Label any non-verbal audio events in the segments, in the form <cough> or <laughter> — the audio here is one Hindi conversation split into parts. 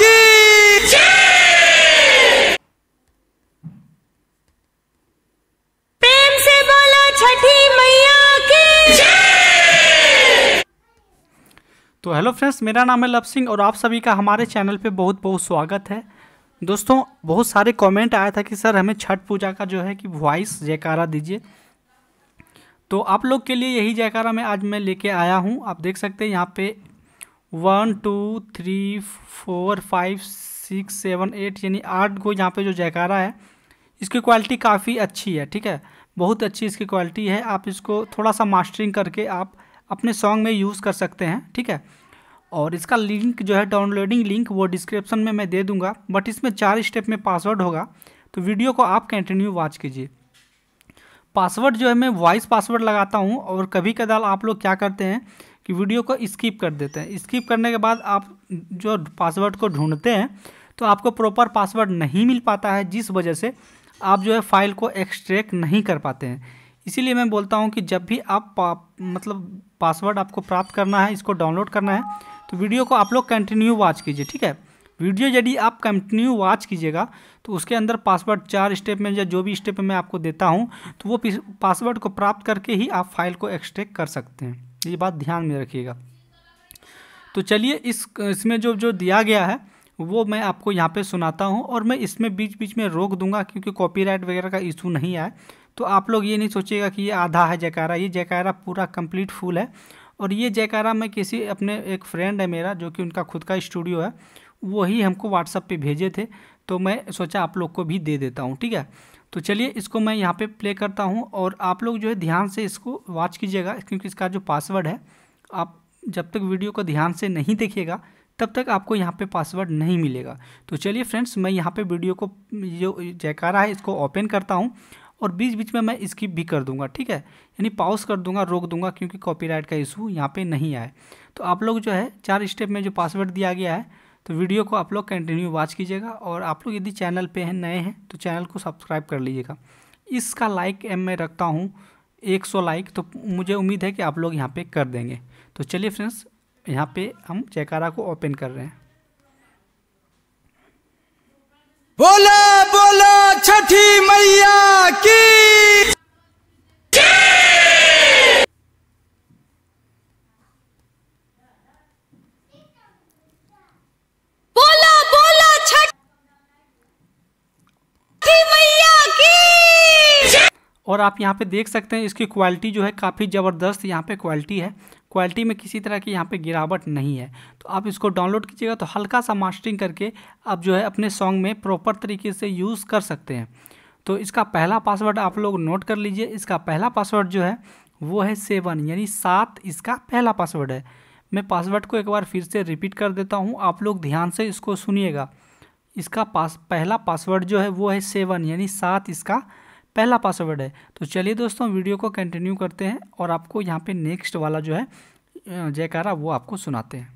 की प्रेम से बोलो छठी मैया की तो हेलो फ्रेंड्स मेरा नाम है लव सिंह और आप सभी का हमारे चैनल पे बहुत बहुत स्वागत है दोस्तों बहुत सारे कमेंट आया था कि सर हमें छठ पूजा का जो है कि वॉइस जयकारा दीजिए तो आप लोग के लिए यही जयकारा मैं आज मैं लेके आया हूँ आप देख सकते हैं यहाँ पे one two three four five six seven eight यानी आठ गो यहाँ पे जो जयकारा है इसकी क्वालिटी काफ़ी अच्छी है ठीक है बहुत अच्छी इसकी क्वालिटी है आप इसको थोड़ा सा मास्टरिंग करके आप अपने सॉन्ग में यूज़ कर सकते हैं ठीक है और इसका लिंक जो है डाउनलोडिंग लिंक वो डिस्क्रिप्शन में मैं दे दूंगा बट इसमें चार स्टेप में पासवर्ड होगा तो वीडियो को आप कंटिन्यू वॉच कीजिए पासवर्ड जो है मैं वॉइस पासवर्ड लगाता हूँ और कभी कदाल आप लोग क्या करते हैं कि वीडियो को स्किप कर देते हैं स्किप करने के बाद आप जो पासवर्ड को ढूंढते हैं तो आपको प्रॉपर पासवर्ड नहीं मिल पाता है जिस वजह से आप जो है फाइल को एक्सट्रैक्ट नहीं कर पाते हैं इसीलिए मैं बोलता हूँ कि जब भी आप पा, मतलब पासवर्ड आपको प्राप्त करना है इसको डाउनलोड करना है तो वीडियो को आप लोग कंटिन्यू वॉच कीजिए ठीक है वीडियो यदि आप कंटिन्यू वॉच कीजिएगा तो उसके अंदर पासवर्ड चार स्टेप में या जो भी स्टेप में मैं आपको देता हूँ तो वो पासवर्ड को प्राप्त करके ही आप फाइल को एक्सट्रैक्ट कर सकते हैं ये बात ध्यान में रखिएगा तो चलिए इस इसमें जो जो दिया गया है वो मैं आपको यहाँ पे सुनाता हूँ और मैं इसमें बीच बीच में रोक दूंगा क्योंकि कॉपीराइट वगैरह का इशू नहीं आए तो आप लोग ये नहीं सोचिएगा कि ये आधा है जयकारा ये जयकारा पूरा कंप्लीट फुल है और ये जयकारा मैं किसी अपने एक फ्रेंड है मेरा जो कि उनका खुद का स्टूडियो है वही हमको व्हाट्सअप पर भेजे थे तो मैं सोचा आप लोग को भी दे देता हूँ ठीक है तो चलिए इसको मैं यहाँ पे प्ले करता हूँ और आप लोग जो है ध्यान से इसको वॉच कीजिएगा क्योंकि इसका जो पासवर्ड है आप जब तक वीडियो को ध्यान से नहीं देखिएगा तब तक आपको यहाँ पे पासवर्ड नहीं मिलेगा तो चलिए फ्रेंड्स मैं यहाँ पे वीडियो को जो जयकारा है इसको ओपन करता हूँ और बीच बीच में मैं स्किप भी कर दूँगा ठीक है यानी पाउस कर दूंगा रोक दूँगा क्योंकि कॉपी का इशू यहाँ पे नहीं आए तो आप लोग जो है चार स्टेप में जो पासवर्ड दिया गया है तो वीडियो को आप लोग कंटिन्यू वॉच कीजिएगा और आप लोग यदि चैनल पे हैं नए हैं तो चैनल को सब्सक्राइब कर लीजिएगा इसका लाइक एम मैं रखता हूँ 100 लाइक तो मुझे उम्मीद है कि आप लोग यहाँ पे कर देंगे तो चलिए फ्रेंड्स यहाँ पे हम चैकारा को ओपन कर रहे हैं बोला बोला छठी मैया की और आप यहाँ पे देख सकते हैं इसकी क्वालिटी जो है काफ़ी ज़बरदस्त यहाँ पे क्वालिटी है क्वालिटी में किसी तरह की यहाँ पे गिरावट नहीं है तो आप इसको डाउनलोड कीजिएगा तो हल्का सा मास्टरिंग करके आप जो है अपने सॉन्ग में प्रॉपर तरीके से यूज़ कर सकते हैं तो इसका पहला पासवर्ड आप लोग नोट कर लीजिए इसका पहला पासवर्ड जो है वो है सेवन यानी सात इसका पहला पासवर्ड है मैं पासवर्ड को एक बार फिर से रिपीट कर देता हूँ आप लोग ध्यान से इसको सुनिएगा इसका पास पहला पासवर्ड जो है वो है सेवन यानी सात इसका पहला पासवर्ड है तो चलिए दोस्तों वीडियो को कंटिन्यू करते हैं और आपको यहाँ पे नेक्स्ट वाला जो है जयकारा वो आपको सुनाते हैं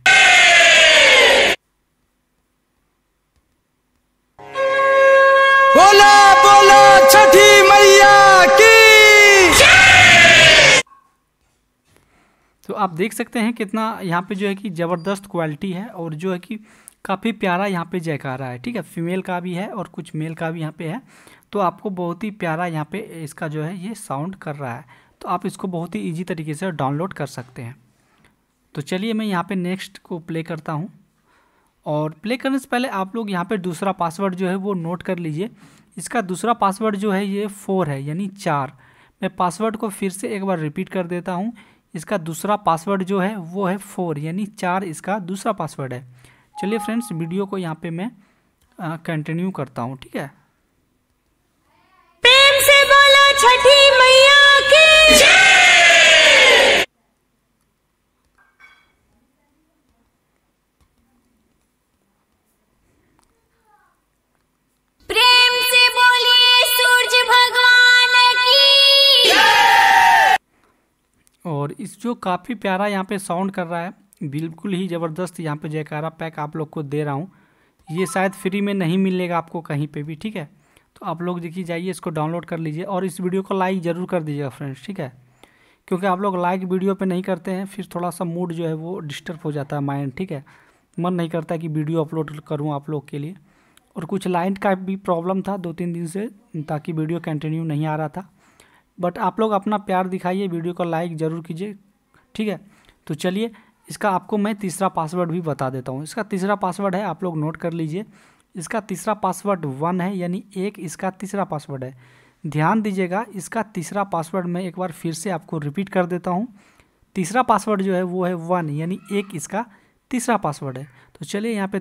बोला बोला छठी मैया की तो आप देख सकते हैं कितना यहाँ पे जो है कि ज़बरदस्त क्वालिटी है और जो है कि काफ़ी प्यारा यहाँ पे जयकारा है ठीक है फीमेल का भी है और कुछ मेल का भी यहाँ पे है तो आपको बहुत ही प्यारा यहाँ पे इसका जो है ये साउंड कर रहा है तो आप इसको बहुत ही ईजी तरीके से डाउनलोड कर सकते हैं तो चलिए मैं यहाँ पे नेक्स्ट को प्ले करता हूँ और प्ले करने से पहले आप लोग यहाँ पे दूसरा पासवर्ड जो है वो नोट कर लीजिए इसका दूसरा पासवर्ड जो है ये फोर है यानी चार मैं पासवर्ड को फिर से एक बार रिपीट कर देता हूँ इसका दूसरा पासवर्ड जो है वो है फोर यानी चार इसका दूसरा पासवर्ड है चलिए फ्रेंड्स वीडियो को यहाँ पर मैं कंटिन्यू करता हूँ ठीक है छठी मैया की प्रेम से बोलिए सूरज भगवान की और इस जो काफ़ी प्यारा यहाँ पे साउंड कर रहा है बिल्कुल ही ज़बरदस्त यहाँ पे जयकारा पैक आप लोग को दे रहा हूँ ये शायद फ्री में नहीं मिलेगा आपको कहीं पे भी ठीक है तो आप लोग देखिए जाइए इसको डाउनलोड कर लीजिए और इस वीडियो को लाइक ज़रूर कर दीजिएगा फ्रेंड्स ठीक है क्योंकि आप लोग लाइक वीडियो पे नहीं करते हैं फिर थोड़ा सा मूड जो है वो डिस्टर्ब हो जाता है माइंड ठीक है मन नहीं करता कि वीडियो अपलोड करूँ आप लोग के लिए और कुछ लाइन का भी प्रॉब्लम था दो तीन दिन से ताकि वीडियो कंटिन्यू नहीं आ रहा था बट आप लोग अपना प्यार दिखाइए वीडियो को लाइक ज़रूर कीजिए ठीक है तो चलिए इसका आपको मैं तीसरा पासवर्ड भी बता देता हूँ इसका तीसरा पासवर्ड है आप लोग नोट कर लीजिए इसका तीसरा पासवर्ड वन है यानी एक इसका तीसरा पासवर्ड है ध्यान दीजिएगा इसका तीसरा पासवर्ड मैं एक बार फिर से आपको रिपीट कर देता हूँ तीसरा पासवर्ड जो है वो है वन यानी एक इसका तीसरा पासवर्ड है तो चलिए यहाँ पे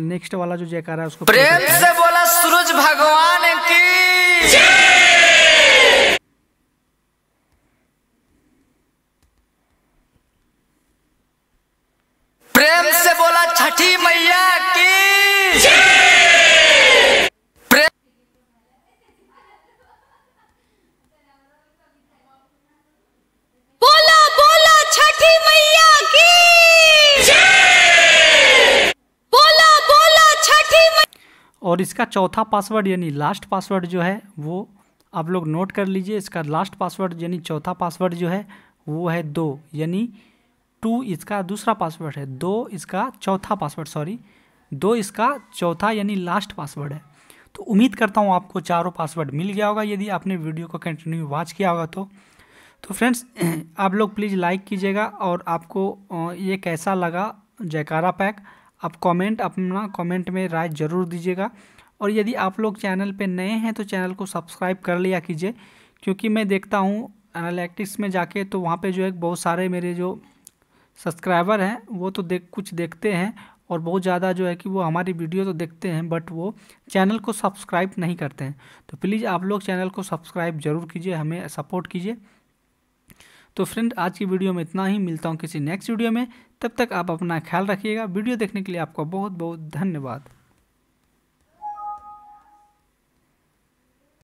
नेक्स्ट वाला जो जयकारा है उसको प्रेम से बोला सूरज भगवान की और इसका चौथा पासवर्ड यानी लास्ट पासवर्ड जो है वो आप लोग नोट कर लीजिए इसका लास्ट पासवर्ड यानी चौथा पासवर्ड जो है वो है दो यानी टू इसका दूसरा पासवर्ड है दो इसका चौथा पासवर्ड सॉरी दो इसका चौथा यानी लास्ट पासवर्ड है तो उम्मीद करता हूँ आपको चारों पासवर्ड मिल गया होगा यदि आपने वीडियो को कंटिन्यू वॉच किया होगा तो तो फ्रेंड्स <clears throat> आप लोग प्लीज़ लाइक कीजिएगा और आपको ये कैसा लगा जयकारा पैक आप कमेंट अपना कमेंट में राय ज़रूर दीजिएगा और यदि आप लोग चैनल पे नए हैं तो चैनल को सब्सक्राइब कर लिया कीजिए क्योंकि मैं देखता हूँ एनालिटिक्स में जाके तो वहाँ पे जो है बहुत सारे मेरे जो सब्सक्राइबर हैं वो तो देख कुछ देखते हैं और बहुत ज़्यादा जो है कि वो हमारी वीडियो तो देखते हैं बट वो चैनल को सब्सक्राइब नहीं करते हैं तो प्लीज़ आप लोग चैनल को सब्सक्राइब ज़रूर कीजिए हमें सपोर्ट कीजिए तो फ्रेंड आज की वीडियो में इतना ही मिलता हूँ किसी नेक्स्ट वीडियो में तब तक आप अपना ख्याल रखिएगा वीडियो देखने के लिए आपका बहुत बहुत धन्यवाद